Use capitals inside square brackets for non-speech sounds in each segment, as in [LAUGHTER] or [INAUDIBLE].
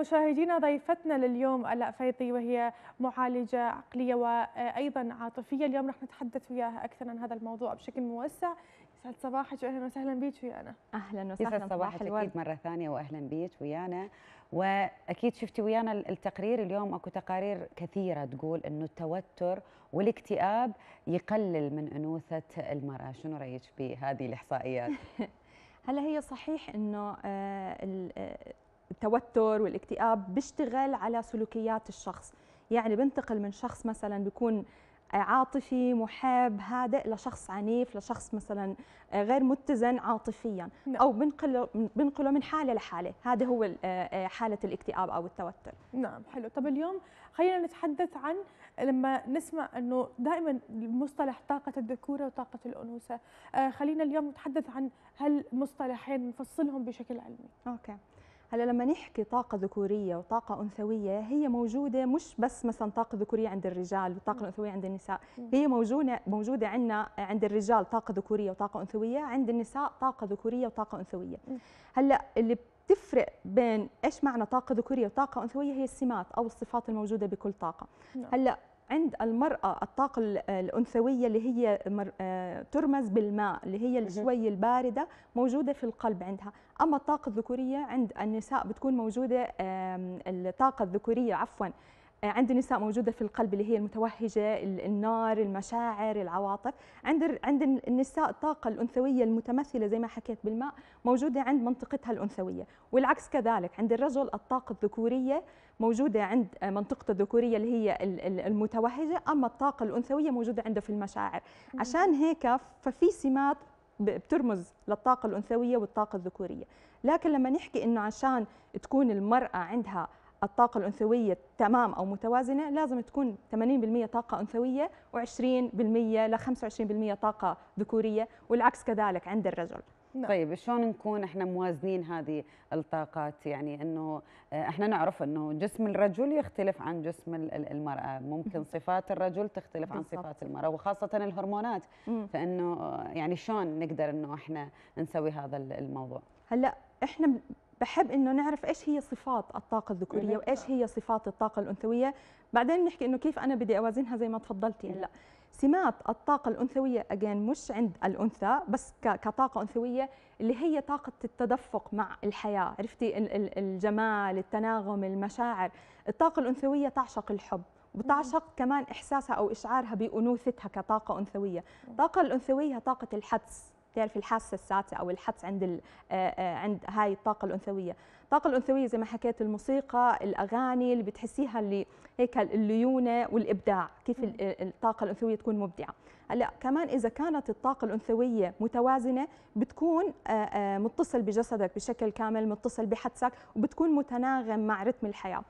مشاهدينا ضيفتنا لليوم الاء وهي معالجه عقليه وايضا عاطفيه، اليوم رح نتحدث وياها اكثر عن هذا الموضوع بشكل موسع. يسعد صباحك واهلا وسهلا بك ويانا. اهلا وسهلا يسعد صباحك اكيد مره ثانيه واهلا بك ويانا واكيد شفتي ويانا التقرير اليوم اكو تقارير كثيره تقول انه التوتر والاكتئاب يقلل من انوثه المراه، شنو رايك بهذه الاحصائيات؟ [LAUGHS] هلا هي صحيح انه آه، آه، التوتر والاكتئاب بيشتغل على سلوكيات الشخص يعني بنتقل من شخص مثلا بيكون عاطفي محب هادئ لشخص عنيف لشخص مثلا غير متزن عاطفيا نعم. او بنقله بنقله من حاله لحاله هذا هو آه، آه، حاله الاكتئاب او التوتر نعم حلو طب اليوم خلينا نتحدث عن لما نسمع انه دائما مصطلح طاقه الذكوره وطاقه الانوثه آه، خلينا اليوم نتحدث عن هالمصطلحين نفصلهم بشكل علمي اوكي هلا لما نحكي طاقة ذكورية وطاقة أنثوية هي موجودة مش بس مثلا طاقة ذكورية عند الرجال والطاقة الأنثوية عند النساء هي موجودة موجودة عندنا عند الرجال طاقة ذكورية وطاقة أنثوية عند النساء طاقة ذكورية وطاقة أنثوية هلا اللي تفرق بين ايش معنى طاقه ذكوريه وطاقه انثويه هي السمات او الصفات الموجوده بكل طاقه نعم. هلا عند المرأة الطاقة الأنثوية اللي هي آه، ترمز بالماء اللي هي شوي الباردة موجودة في القلب عندها أما الطاقة الذكورية عند النساء بتكون موجودة الطاقة الذكورية عفوا عند النساء موجوده في القلب اللي هي المتوهجه النار المشاعر العواطف عند عند النساء الطاقه الانثويه المتمثله زي ما حكيت بالماء موجوده عند منطقتها الانثويه والعكس كذلك عند الرجل الطاقه الذكوريه موجوده عند منطقته الذكوريه اللي هي المتوهجه اما الطاقه الانثويه موجوده عنده في المشاعر عشان هيك ففي سمات بترمز للطاقة الأنثوية والطاقة الذكورية لكن لما نحكي أنه عشان تكون المرأة عندها الطاقة الأنثوية تمام أو متوازنة لازم تكون 80% طاقة أنثوية و20% ل 25% طاقة ذكورية والعكس كذلك عند الرجل نعم. طيب شلون نكون احنا موازنين هذه الطاقات يعني انه آه، احنا نعرف انه جسم الرجل يختلف عن جسم المراه ممكن صفات الرجل تختلف عن صفات المراه وخاصه الهرمونات فانه آه، يعني شلون نقدر انه احنا نسوي هذا الموضوع هلا احنا بحب انه نعرف ايش هي صفات الطاقه الذكوريه وايش هي صفات الطاقه الانثويه بعدين نحكي انه كيف انا بدي اوازنها زي ما تفضلتي هلا سمات الطاقه الانثويه اجين مش عند الانثى بس كطاقه انثويه اللي هي طاقه التدفق مع الحياه عرفتي الجمال التناغم المشاعر الطاقه الانثويه تعشق الحب وتعشق كمان احساسها او اشعارها بانوثتها كطاقه انثويه الطاقه الانثويه طاقه الحدس تعرفي الحاسه السادسه او الحدس عند آه، آه، عند هاي الطاقه الانثويه الطاقه الانثويه زي ما حكيت الموسيقى الاغاني اللي بتحسيها اللي هيك الليونه والابداع كيف الطاقه الانثويه تكون مبدعه هلا كمان اذا كانت الطاقه الانثويه متوازنه بتكون آه، متصل بجسدك بشكل كامل متصل بحدسك وبتكون متناغم مع رتم الحياه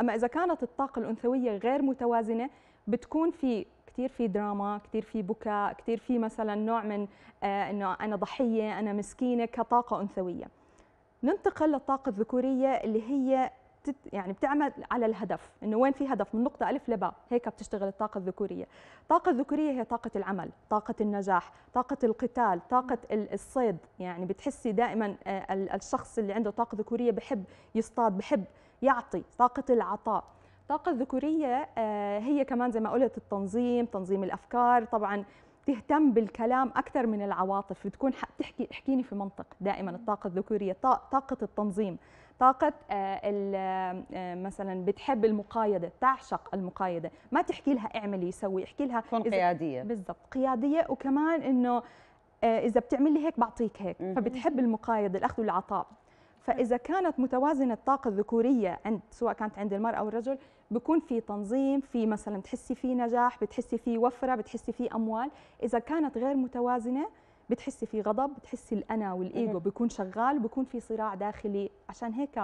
اما اذا كانت الطاقه الانثويه غير متوازنه بتكون في كثير في دراما كثير في بكاء كثير في مثلا نوع من آه، انه انا ضحيه انا مسكينه كطاقه انثويه ننتقل للطاقه الذكوريه اللي هي يعني بتعمل على الهدف انه وين في هدف من نقطه الف لباء هيك بتشتغل الطاقه الذكوريه الطاقه الذكوريه هي طاقه العمل طاقه النجاح طاقه القتال طاقه الصيد يعني بتحسي دائما آه، الشخص اللي عنده طاقه ذكوريه بحب يصطاد بحب يعطي طاقه العطاء الطاقة الذكورية آه، هي كمان زي ما قلت التنظيم تنظيم الأفكار طبعا تهتم بالكلام أكثر من العواطف بتكون تحكي احكيني في منطق دائما الطاقة الذكورية طاقة التنظيم طاقة آه، آه، مثلا بتحب المقايدة تعشق المقايدة ما تحكي لها اعملي سوي احكي لها تكون قيادية بالضبط قيادية وكمان إنه إذا بتعمل لي هيك بعطيك هيك فبتحب المقايضة الأخذ والعطاء فاذا كانت متوازنه الطاقه الذكوريه عند سواء كانت عند المراه او الرجل بكون في تنظيم في مثلا بتحسي في نجاح بتحسي في وفره بتحسي في اموال اذا كانت غير متوازنه بتحسي في غضب بتحسي الانا والايجو إيه. بيكون شغال بيكون في صراع داخلي عشان هيك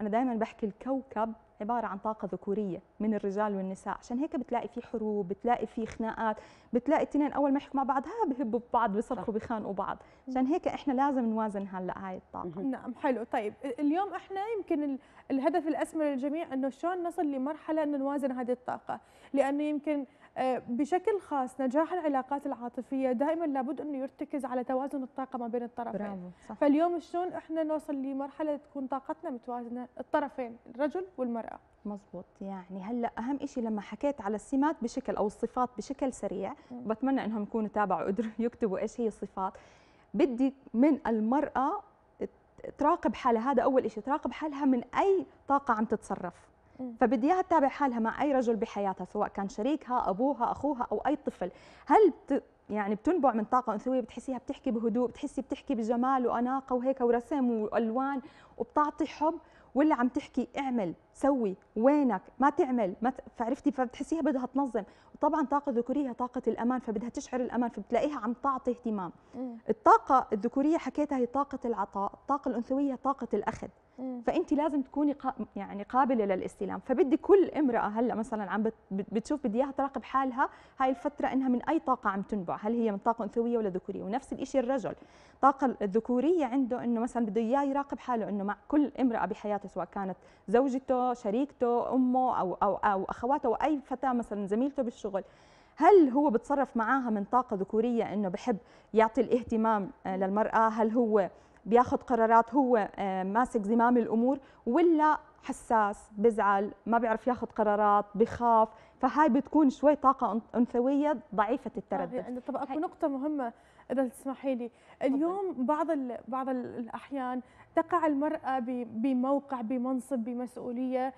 انا دائما بحكي الكوكب عباره عن طاقه ذكوريه من الرجال والنساء عشان هيك بتلاقي في حروب بتلاقي في خناقات بتلاقي التنين اول ما يحكوا مع بعض ها بهبوا ببعض بيصرخوا بيخانقوا بعض عشان هيك احنا لازم نوازن هلا هاي الطاقه نعم حلو طيب اليوم احنا يمكن الهدف الاسمى للجميع انه شلون نصل لمرحله انه نوازن هذه الطاقه لانه يمكن آه، بشكل خاص نجاح العلاقات العاطفيه دائما لابد انه يرتكز على توازن الطاقه ما بين الطرفين صح. فاليوم شلون احنا نوصل لمرحله تكون طاقتنا متوازنه الطرفين الرجل والمراه مظبوط يعني هلا اهم شيء لما حكيت على السمات بشكل او الصفات بشكل سريع بتمنى انهم يكونوا تابعوا قدروا [LAUGHS] يكتبوا ايش هي الصفات بدي من المراه تراقب حالها هذا اول شيء تراقب حالها من اي طاقه عم تتصرف فبدي اياها تتابع حالها مع اي رجل بحياتها سواء كان شريكها ابوها اخوها او اي طفل هل بت... يعني بتنبع من طاقه انثويه بتحسيها بتحكي بهدوء بتحسي بتحكي بجمال واناقه وهيك ورسم والوان وبتعطي حب واللي عم تحكي اعمل سوي وينك ما تعمل ما فعرفتي فبتحسيها بدها تنظم وطبعا طاقه ذكوريه طاقه الامان فبدها تشعر الامان فبتلاقيها عم تعطي اهتمام الطاقه الذكوريه حكيتها هي طاقه العطاء الطاقه الانثويه طاقه الاخذ فانت لازم تكوني يعني قابله للاستلام فبدي كل امراه هلا مثلا عم بتشوف بدي اياها تراقب حالها هاي الفتره انها من اي طاقه عم تنبع هل هي من طاقه انثويه ولا ذكوريه ونفس الشيء الرجل طاقه الذكوريه عنده انه مثلا بده اياه يراقب حاله انه مع كل امراه بحياته حياته سواء كانت زوجته شريكته امه او او او اخواته او اي فتاه مثلا زميلته بالشغل هل هو بتصرف معاها من طاقه ذكوريه انه بحب يعطي الاهتمام آه، للمراه هل هو بياخذ قرارات هو آه، ماسك زمام الامور ولا حساس بزعل ما بيعرف ياخذ قرارات بخاف فهاي بتكون شوي طاقه انثويه ضعيفه التردد طبعا اكو نقطه مهمه اذا تسمحي لي اليوم بعض ال... بعض الاحيان تقع المراه ب... بموقع بمنصب بمسؤوليه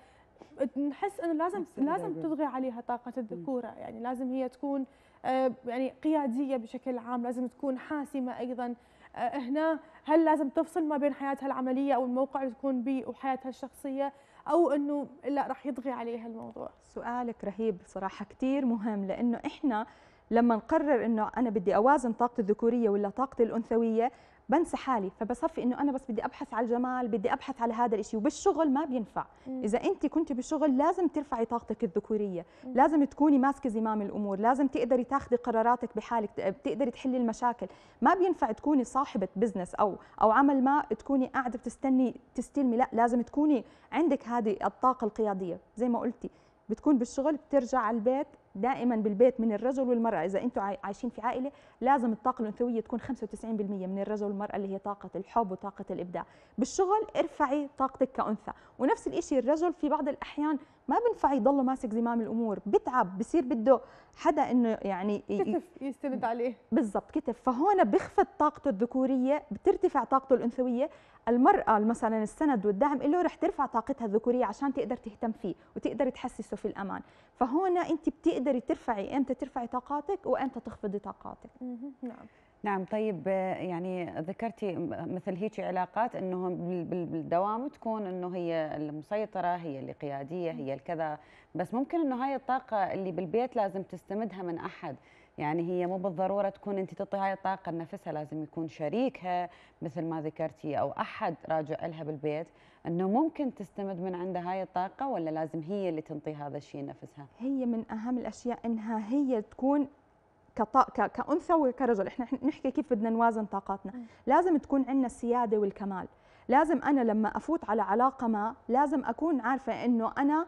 نحس انه لازم لازم تضغي عليها طاقه الذكوره يعني لازم هي تكون آه، يعني قياديه بشكل عام لازم تكون حاسمه ايضا آه، هنا هل لازم تفصل ما بين حياتها العمليه او الموقع اللي تكون به وحياتها الشخصيه او انه لا راح يطغي عليها الموضوع سؤالك رهيب صراحه كثير مهم لانه احنا لما نقرر انه انا بدي اوازن طاقتي الذكوريه ولا طاقتي الانثويه بنسى حالي فبصفي انه انا بس بدي ابحث على الجمال بدي ابحث على هذا الشيء وبالشغل ما بينفع مم. اذا انت كنت بشغل لازم ترفعي طاقتك الذكوريه مم. لازم تكوني ماسكه زمام الامور لازم تقدري تاخذي قراراتك بحالك بتقدري تحلي المشاكل ما بينفع تكوني صاحبه بزنس او او عمل ما تكوني قاعده بتستني تستلمي لا لازم تكوني عندك هذه الطاقه القياديه زي ما قلتي بتكون بالشغل بترجع على البيت دائما بالبيت من الرجل والمراه اذا انتم عايشين في عائله لازم الطاقه الانثويه تكون 95% من الرجل والمراه اللي هي طاقه الحب وطاقه الابداع بالشغل ارفعي طاقتك كانثى ونفس الشيء الرجل في بعض الاحيان ما بنفع يضل ماسك زمام الامور بتعب بصير بده حدا انه يعني كتف يستند عليه بالضبط كتف فهون بخفض طاقته الذكوريه بترتفع طاقته الانثويه المراه مثلا السند والدعم له رح ترفع طاقتها الذكوريه عشان تقدر تهتم فيه وتقدر تحسسه في الامان فهون انت بتقدر تقدري ترفعي امتى ترفعي طاقاتك وامتى تخفضي طاقاتك نعم نعم طيب يعني ذكرتي مثل هيك علاقات انه بالدوام تكون انه هي المسيطره هي اللي قياديه هي الكذا بس ممكن انه هاي الطاقه اللي بالبيت لازم تستمدها من احد يعني هي مو بالضروره تكون انت تعطي هاي الطاقه لنفسها لازم يكون شريكها مثل ما ذكرتي او احد راجع لها بالبيت انه ممكن تستمد من عندها هاي الطاقه ولا لازم هي اللي تنطي هذا الشيء نفسها هي من اهم الاشياء انها هي تكون كطا... كانثى وكرجل احنا نحكي كيف بدنا نوازن طاقاتنا لازم تكون عندنا السياده والكمال لازم انا لما افوت على علاقه ما لازم اكون عارفه انه انا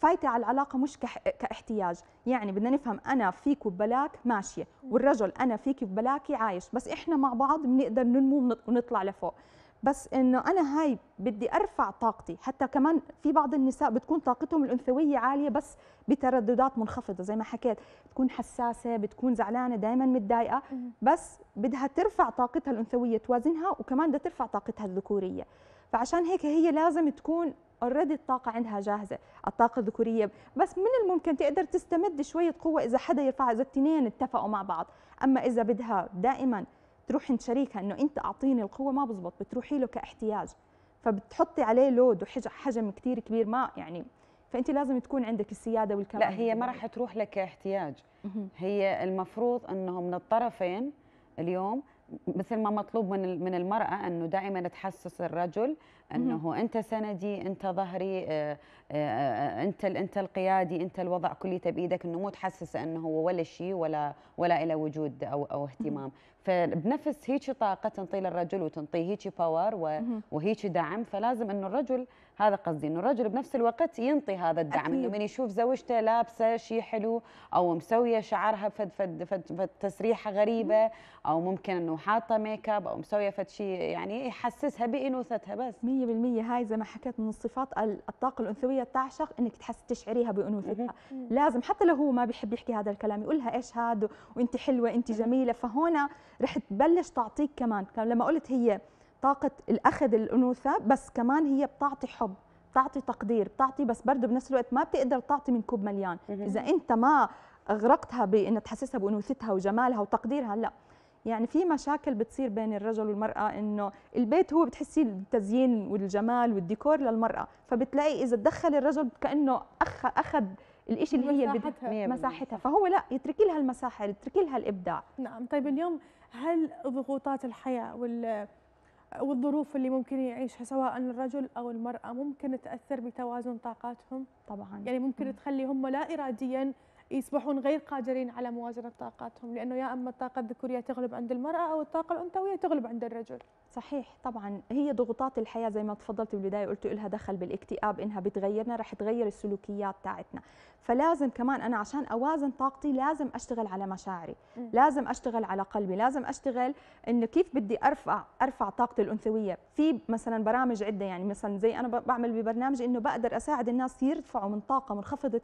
فايتة على العلاقة مش كاحتياج يعني بدنا نفهم أنا فيك وبلاك ماشية والرجل أنا فيك وبلاكي عايش بس إحنا مع بعض بنقدر ننمو ونطلع لفوق بس انه انا هاي بدي ارفع طاقتي حتى كمان في بعض النساء بتكون طاقتهم الانثويه عاليه بس بترددات منخفضه زي ما حكيت بتكون حساسه بتكون زعلانه دائما متضايقه بس بدها ترفع طاقتها الانثويه توازنها وكمان بدها ترفع طاقتها الذكوريه فعشان هيك هي لازم تكون اوريدي الطاقه عندها جاهزه الطاقه الذكوريه بس من الممكن تقدر تستمد شويه قوه اذا حدا يرفع اذا اثنين اتفقوا مع بعض اما اذا بدها دائما تروح عند شريكها انه انت اعطيني القوه ما بزبط بتروحي له كاحتياج فبتحطي عليه لود وحجم كثير كبير ما يعني فانت لازم تكون عندك السياده والكمال لا هي ما راح تروح لك كاحتياج هي المفروض انه من الطرفين اليوم مثل ما مطلوب من من المراه انه دائما تحسس الرجل انه انت سندي انت ظهري آه، آه، آه، انت انت القيادي انت الوضع كليته بايدك انه مو تحسس انه هو ولا شيء ولا ولا له وجود او او اهتمام فبنفس هيك طاقه تنطي للرجل وتنطيه هيك باور وهيك دعم فلازم انه الرجل هذا قصدي انه الرجل بنفس الوقت ينطي هذا الدعم انه من يشوف زوجته لابسه شيء حلو او مسويه شعرها فد فد فد, فد تسريحه غريبه او ممكن انه حاطه ميك اب او مسويه فد شيء يعني يحسسها بانوثتها بس 100% هاي زي ما حكيت من الصفات الطاقه الانثويه تعشق انك تحس تشعريها بانوثتها لازم حتى لو هو ما بيحب يحكي هذا الكلام يقول لها ايش هذا وانت حلوه انت جميله فهون رح تبلش تعطيك كمان لما قلت هي طاقة الأخذ الأنوثة بس كمان هي بتعطي حب بتعطي تقدير بتعطي بس برضه بنفس الوقت ما بتقدر تعطي من كوب مليان إذا أنت ما أغرقتها بأن تحسسها بأنوثتها وجمالها وتقديرها لا يعني في مشاكل بتصير بين الرجل والمرأة إنه البيت هو بتحسي التزيين والجمال والديكور للمرأة فبتلاقي إذا تدخل الرجل كأنه أخ أخذ الإشي اللي هي مساحتها, مساحتها فهو لا يترك لها المساحة يترك لها الإبداع نعم طيب اليوم هل ضغوطات الحياة وال والظروف اللي ممكن يعيشها سواء الرجل او المراه ممكن تاثر بتوازن طاقاتهم طبعا يعني ممكن م. تخلي هم لا اراديا يصبحون غير قادرين على موازنه طاقاتهم لانه يا اما الطاقه الذكوريه تغلب عند المراه او الطاقه الانثويه تغلب عند الرجل صحيح طبعا هي ضغوطات الحياه زي ما تفضلت بالبدايه قلت لها دخل بالاكتئاب انها بتغيرنا رح تغير السلوكيات تاعتنا فلازم كمان انا عشان اوازن طاقتي لازم اشتغل على مشاعري م. لازم اشتغل على قلبي لازم اشتغل انه كيف بدي ارفع ارفع طاقتي الانثويه في مثلا برامج عده يعني مثلا زي انا بعمل ببرنامج انه بقدر اساعد الناس يرفعوا من طاقه منخفضه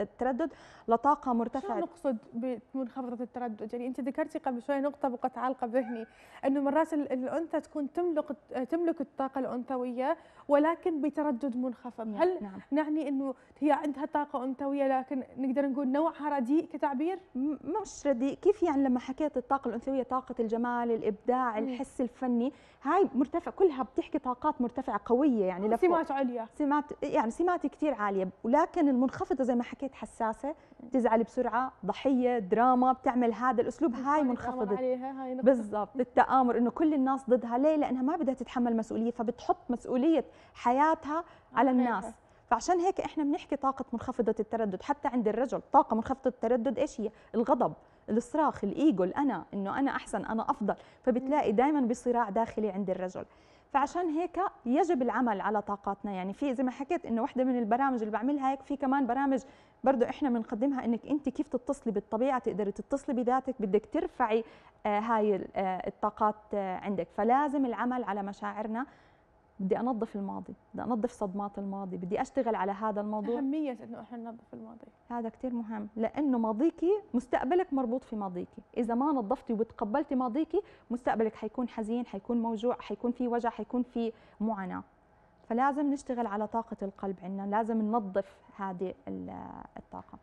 التردد لطاقه مرتفعه شو نقصد بمنخفضه التردد يعني انت ذكرتي قبل شوي نقطه بقت عالقه بذهني انه مرات الانثى تكون تملك آه، تملك الطاقه الانثويه ولكن بتردد منخفض نعم، هل نعم. نعني انه هي عندها طاقه انثويه لكن نقدر نقول نوعها رديء كتعبير مش رديء كيف يعني لما حكيت الطاقه الانثويه طاقه الجمال الابداع الحس الفني هاي مرتفع كلها بتحكي طاقات مرتفعه قويه يعني آه، سمات عليا سمات يعني سمات كثير عاليه ولكن المنخفضه زي ما حكيت حساسه تزعل بسرعه ضحيه دراما بتعمل هذا الاسلوب هاي منخفضه بالضبط التامر انه كل الناس ضدها ليه لانها ما بدها تتحمل مسؤوليه فبتحط مسؤوليه حياتها على الناس فعشان هيك احنا بنحكي طاقه منخفضه التردد حتى عند الرجل طاقه منخفضه التردد ايش هي الغضب الصراخ الايجو الانا انه انا احسن انا افضل فبتلاقي دائما بصراع داخلي عند الرجل فعشان هيك يجب العمل على طاقاتنا يعني في زي ما حكيت انه واحده من البرامج اللي بعملها هيك في كمان برامج برضو احنا بنقدمها انك انت كيف تتصلي بالطبيعه تقدري تتصلي بذاتك بدك ترفعي آه، هاي آه، الطاقات آه، عندك فلازم العمل على مشاعرنا بدي انظف الماضي بدي انظف صدمات الماضي بدي اشتغل على هذا الموضوع اهميه انه احنا ننظف الماضي هذا كثير مهم لانه ماضيكي مستقبلك مربوط في ماضيكي اذا ما نظفتي وتقبلتي ماضيكي مستقبلك حيكون حزين حيكون موجوع حيكون في وجع حيكون في معاناه فلازم نشتغل على طاقة القلب عندنا لازم ننظف هذه الطاقة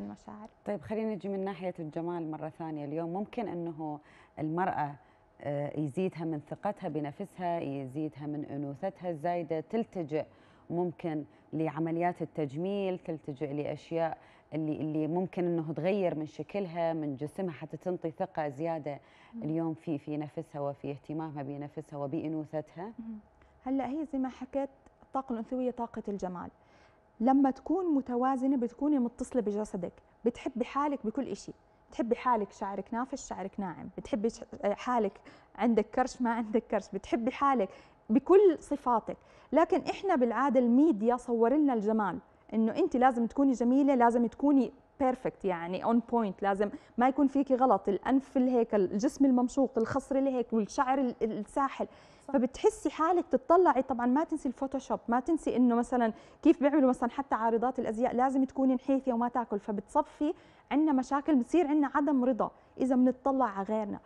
المشاعر طيب خلينا نجي من ناحية الجمال مرة ثانية اليوم ممكن أنه المرأة آه، يزيدها من ثقتها بنفسها يزيدها من أنوثتها الزايدة تلتجئ ممكن لعمليات التجميل تلتجئ لأشياء اللي اللي ممكن انه تغير من شكلها من جسمها حتى تنطي ثقه زياده اليوم في في نفسها وفي اهتمامها بنفسها وبانوثتها هلا هي زي ما حكيت الطاقه الانثويه طاقه الجمال لما تكون متوازنه بتكوني متصله بجسدك بتحبي حالك بكل شيء بتحبي حالك شعرك نافش شعرك ناعم بتحبي حالك عندك كرش ما عندك كرش بتحبي حالك بكل صفاتك لكن احنا بالعاده الميديا صور لنا الجمال انه انت لازم تكوني جميله لازم تكوني بيرفكت يعني اون بوينت لازم ما يكون فيكي غلط الانف اللي هيك الجسم الممشوق الخصر اللي هيك والشعر الساحل فبتحسي حالك تطلعي طبعا ما تنسي الفوتوشوب ما تنسي انه مثلا كيف بيعملوا مثلا حتى عارضات الازياء لازم تكوني نحيفه وما تاكل فبتصفي عندنا مشاكل بتصير عندنا عدم رضا اذا بنطلع على غيرنا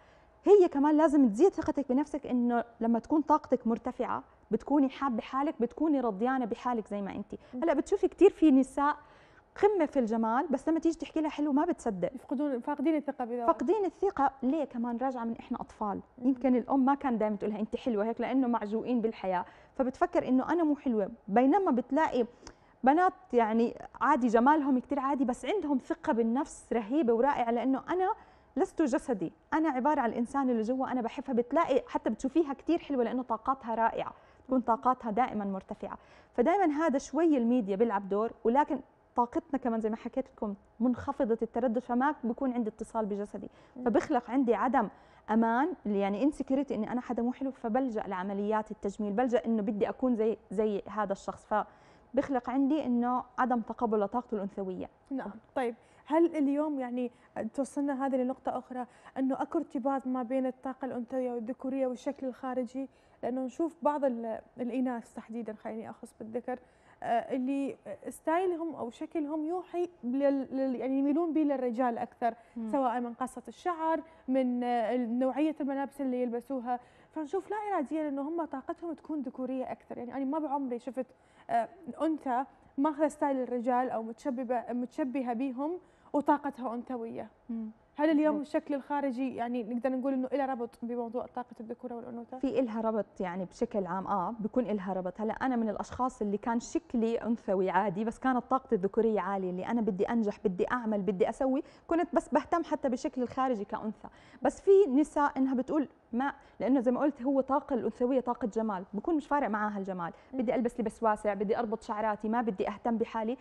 هي كمان لازم تزيد ثقتك بنفسك انه لما تكون طاقتك مرتفعه بتكوني حابه حالك بتكوني رضيانه بحالك زي ما انت هلا بتشوفي كثير في نساء قمه في الجمال بس لما تيجي تحكي لها حلو ما بتصدق يفقدون فاقدين الثقه بذاتهم فاقدين الثقه ليه كمان راجعه من احنا اطفال يمكن الام ما كان دائما تقولها انت حلوه هيك لانه معجوقين بالحياه فبتفكر انه انا مو حلوه بينما بتلاقي بنات يعني عادي جمالهم كثير عادي بس عندهم ثقه بالنفس رهيبه ورائعه لانه انا لست جسدي انا عباره عن الانسان اللي جوا انا بحبها بتلاقي حتى بتشوفيها كثير حلوه لانه طاقاتها رائعه تكون طاقاتها دائما مرتفعه فدائما هذا شوي الميديا بيلعب دور ولكن طاقتنا كمان زي ما حكيت لكم منخفضه التردد فما بكون عندي اتصال بجسدي فبخلق عندي عدم امان يعني انسكيورتي اني انا حدا مو حلو فبلجا لعمليات التجميل بلجا انه بدي اكون زي زي هذا الشخص فبخلق عندي انه عدم تقبل لطاقته الانثويه نعم طيب هل اليوم يعني توصلنا هذه لنقطة أخرى أنه أكو ارتباط ما بين الطاقة الأنثوية والذكورية والشكل الخارجي لأنه نشوف بعض الإناث تحديدا خليني أخص بالذكر آه، اللي ستايلهم او شكلهم يوحي لل يعني يميلون به للرجال اكثر مم. سواء من قصه الشعر من آه، نوعيه الملابس اللي يلبسوها فنشوف لا اراديا انه هم طاقتهم تكون ذكوريه اكثر يعني انا ما بعمري شفت آه، انثى ماخذه ستايل الرجال او متشببه متشبهه بهم وطاقتها انثويه هل اليوم الشكل الخارجي يعني نقدر نقول انه له ربط بموضوع طاقه الذكوره والانوثه؟ في إلها ربط يعني بشكل عام اه بيكون إلها ربط، هلا انا من الاشخاص اللي كان شكلي انثوي عادي بس كانت طاقتي الذكوريه عاليه اللي انا بدي انجح بدي اعمل بدي اسوي، كنت بس بهتم حتى بالشكل الخارجي كانثى، بس في نساء انها بتقول ما لانه زي ما قلت هو طاقه الانثويه طاقه جمال، بكون مش فارق معاها الجمال، بدي البس لبس واسع، بدي اربط شعراتي، ما بدي اهتم بحالي.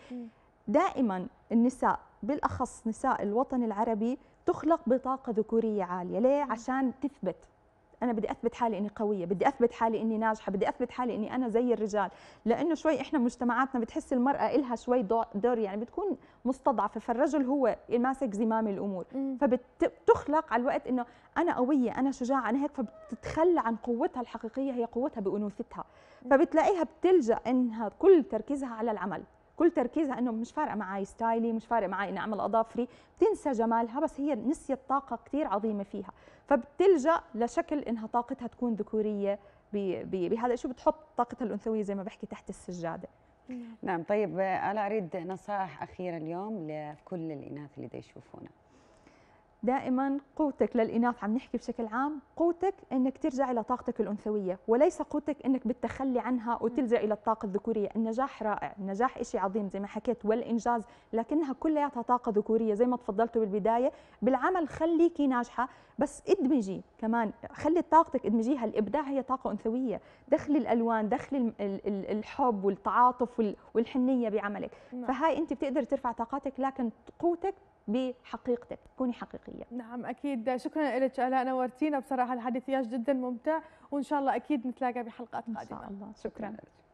دائما النساء بالاخص نساء الوطن العربي تخلق بطاقه ذكوريه عاليه ليه عشان تثبت انا بدي اثبت حالي اني قويه بدي اثبت حالي اني ناجحه بدي اثبت حالي اني انا زي الرجال لانه شوي احنا مجتمعاتنا بتحس المراه إلها شوي دور يعني بتكون مستضعفه فالرجل هو ماسك زمام الامور فبتخلق على الوقت انه انا قويه انا شجاعه انا هيك فبتتخلى عن قوتها الحقيقيه هي قوتها بانوثتها فبتلاقيها بتلجا انها كل تركيزها على العمل كل تركيزها انه مش فارقه معي ستايلي مش فارقه معي اني اعمل اظافري بتنسى جمالها بس هي نسيت طاقه كثير عظيمه فيها فبتلجا لشكل انها طاقتها تكون ذكوريه بهذا الشيء بتحط طاقتها الانثويه زي ما بحكي تحت السجاده نعم طيب انا اريد نصائح اخيره اليوم لكل الاناث اللي يشوفونا دائما قوتك للإناث عم نحكي بشكل عام قوتك أنك ترجع إلى طاقتك الأنثوية وليس قوتك أنك بالتخلي عنها وتلجأ إلى الطاقة الذكورية النجاح رائع النجاح إشي عظيم زي ما حكيت والإنجاز لكنها كلياتها طاقة ذكورية زي ما تفضلتوا بالبداية بالعمل خليكي ناجحة بس ادمجي كمان خلي طاقتك ادمجيها الإبداع هي طاقة أنثوية دخلي الألوان دخلي الحب والتعاطف والحنية بعملك نعم. فهاي أنت بتقدر ترفع طاقاتك لكن قوتك بحقيقتك كوني حقيقيه نعم اكيد شكرا لك على نورتينا بصراحه الحديث جدا ممتع وان شاء الله اكيد نتلاقى بحلقات قادمه ان شاء الله شكرا, شكرا.